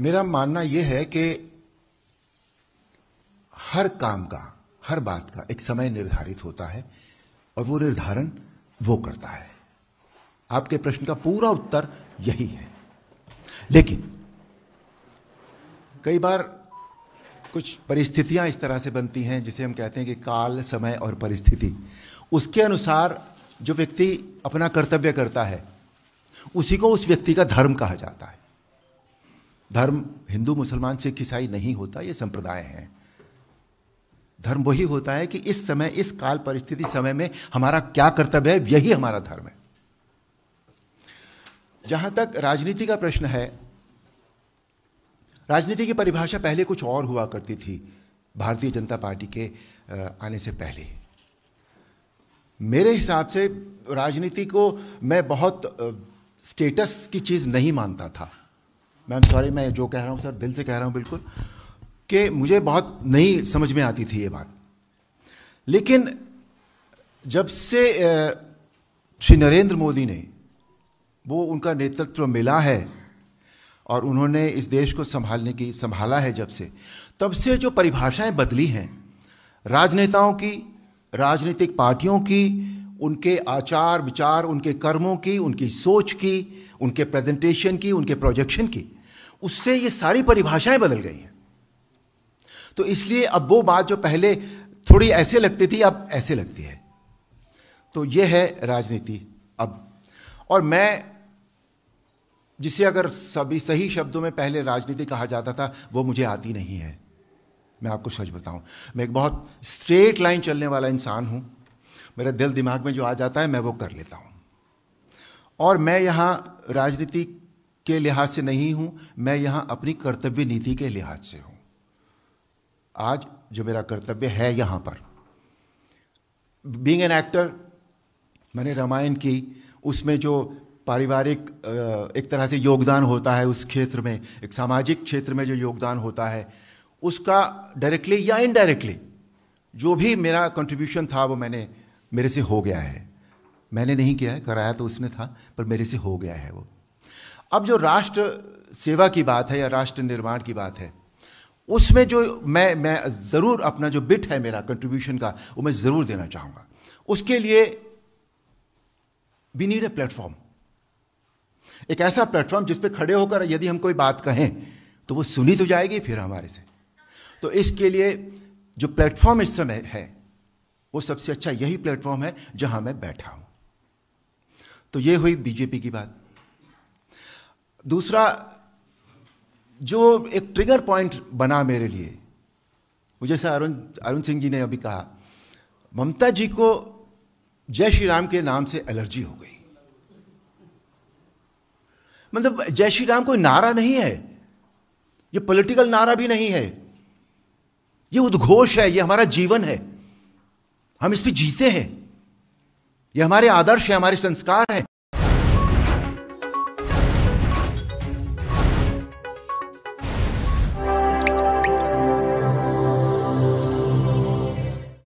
मेरा मानना यह है कि हर काम का हर बात का एक समय निर्धारित होता है और वो निर्धारण वो करता है आपके प्रश्न का पूरा उत्तर यही है लेकिन कई बार कुछ परिस्थितियां इस तरह से बनती हैं जिसे हम कहते हैं कि काल समय और परिस्थिति उसके अनुसार जो व्यक्ति अपना कर्तव्य करता है उसी को उस व्यक्ति का धर्म कहा जाता है धर्म हिंदू मुसलमान सिख ईसाई नहीं होता ये संप्रदाय हैं धर्म वही होता है कि इस समय इस काल परिस्थिति समय में हमारा क्या कर्तव्य है यही हमारा धर्म है जहां तक राजनीति का प्रश्न है राजनीति की परिभाषा पहले कुछ और हुआ करती थी भारतीय जनता पार्टी के आने से पहले मेरे हिसाब से राजनीति को मैं बहुत स्टेटस की चीज़ नहीं मानता था मैम सॉरी मैं जो कह रहा हूँ सर दिल से कह रहा हूँ बिल्कुल कि मुझे बहुत नहीं समझ में आती थी ये बात लेकिन जब से श्री नरेंद्र मोदी ने वो उनका नेतृत्व मिला है और उन्होंने इस देश को संभालने की संभाला है जब से तब से जो परिभाषाएं बदली हैं राजनेताओं की राजनीतिक पार्टियों की उनके आचार विचार उनके कर्मों की उनकी सोच की उनके प्रेजेंटेशन की उनके प्रोजेक्शन की उससे ये सारी परिभाषाएं बदल गई हैं तो इसलिए अब वो बात जो पहले थोड़ी ऐसे लगती थी अब ऐसे लगती है तो ये है राजनीति अब और मैं जिसे अगर सभी सही शब्दों में पहले राजनीति कहा जाता था वो मुझे आती नहीं है मैं आपको सच बताऊं मैं एक बहुत स्ट्रेट लाइन चलने वाला इंसान हूं मेरा दिल दिमाग में जो आ जाता है मैं वो कर लेता हूं और मैं यहाँ राजनीति के लिहाज से नहीं हूँ मैं यहाँ अपनी कर्तव्य नीति के लिहाज से हूँ आज जो मेरा कर्तव्य है यहाँ पर बींग एन एक्टर मैंने रामायण की उसमें जो पारिवारिक एक तरह से योगदान होता है उस क्षेत्र में एक सामाजिक क्षेत्र में जो योगदान होता है उसका डायरेक्टली या इनडायरेक्टली जो भी मेरा कंट्रीब्यूशन था वो मैंने मेरे से हो गया है मैंने नहीं किया है कराया तो उसने था पर मेरे से हो गया है वो अब जो राष्ट्र सेवा की बात है या राष्ट्र निर्माण की बात है उसमें जो मैं मैं ज़रूर अपना जो बिट है मेरा कंट्रीब्यूशन का वो मैं ज़रूर देना चाहूँगा उसके लिए वी नीड ए प्लेटफॉर्म एक ऐसा प्लेटफॉर्म जिस पे खड़े होकर यदि हम कोई बात कहें तो वो सुनी तो जाएगी फिर हमारे से तो इसके लिए जो प्लेटफॉर्म इस समय है वो सबसे अच्छा यही प्लेटफॉर्म है जहां मैं बैठा हूं तो ये हुई बीजेपी की बात दूसरा जो एक ट्रिगर पॉइंट बना मेरे लिए मुझे जैसा अरुण अरुण सिंह जी ने अभी कहा ममता जी को जय श्री राम के नाम से एलर्जी हो गई मतलब जय श्री राम कोई नारा नहीं है ये पॉलिटिकल नारा भी नहीं है ये उद्घोष है ये हमारा जीवन है हम इस पर जीते हैं ये हमारे आदर्श है हमारे संस्कार है